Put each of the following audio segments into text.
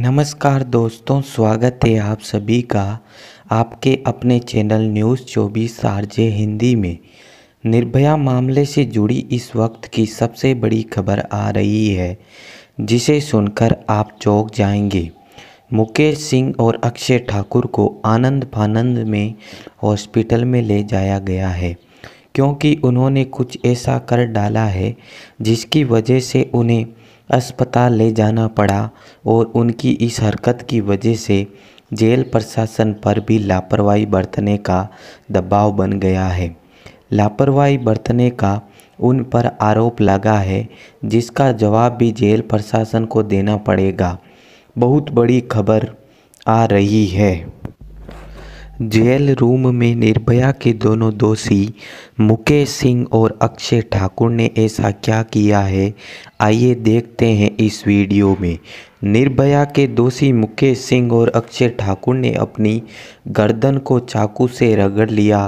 नमस्कार दोस्तों स्वागत है आप सभी का आपके अपने चैनल न्यूज़ चौबीस आरजे हिंदी में निर्भया मामले से जुड़ी इस वक्त की सबसे बड़ी खबर आ रही है जिसे सुनकर आप चौंक जाएंगे मुकेश सिंह और अक्षय ठाकुर को आनंद फानंद में हॉस्पिटल में ले जाया गया है क्योंकि उन्होंने कुछ ऐसा कर डाला है जिसकी वजह से उन्हें अस्पताल ले जाना पड़ा और उनकी इस हरकत की वजह से जेल प्रशासन पर भी लापरवाही बरतने का दबाव बन गया है लापरवाही बरतने का उन पर आरोप लगा है जिसका जवाब भी जेल प्रशासन को देना पड़ेगा बहुत बड़ी खबर आ रही है जेल रूम में निर्भया के दोनों दोषी मुकेश सिंह और अक्षय ठाकुर ने ऐसा क्या किया है आइए देखते हैं इस वीडियो में निर्भया के दोषी मुकेश सिंह और अक्षय ठाकुर ने अपनी गर्दन को चाकू से रगड़ लिया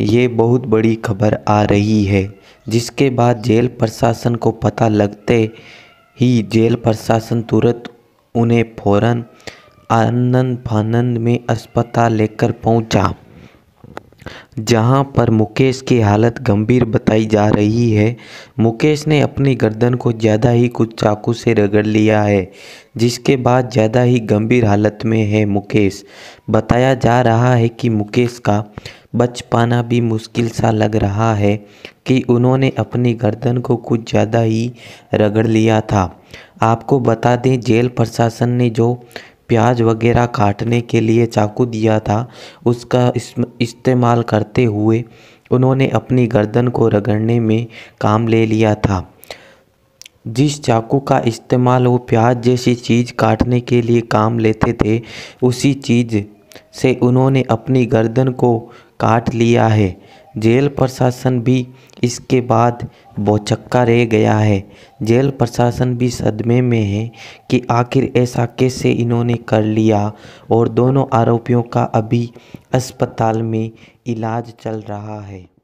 ये बहुत बड़ी खबर आ रही है जिसके बाद जेल प्रशासन को पता लगते ही जेल प्रशासन तुरंत उन्हें फौरन आनंद फानंद में अस्पताल लेकर पहुंचा जहां पर मुकेश की हालत गंभीर बताई जा रही है मुकेश ने अपनी गर्दन को ज़्यादा ही कुछ चाकू से रगड़ लिया है जिसके बाद ज़्यादा ही गंभीर हालत में है मुकेश बताया जा रहा है कि मुकेश का बच पाना भी मुश्किल सा लग रहा है कि उन्होंने अपनी गर्दन को कुछ ज़्यादा ही रगड़ लिया था आपको बता दें जेल प्रशासन ने जो प्याज वगैरह काटने के लिए चाकू दिया था उसका इस्तेमाल करते हुए उन्होंने अपनी गर्दन को रगड़ने में काम ले लिया था जिस चाकू का इस्तेमाल वो प्याज जैसी चीज़ काटने के लिए काम लेते थे उसी चीज़ से उन्होंने अपनी गर्दन को काट लिया है जेल प्रशासन भी इसके बाद बौचक्का रह गया है जेल प्रशासन भी सदमे में है कि आखिर ऐसा कैसे इन्होंने कर लिया और दोनों आरोपियों का अभी अस्पताल में इलाज चल रहा है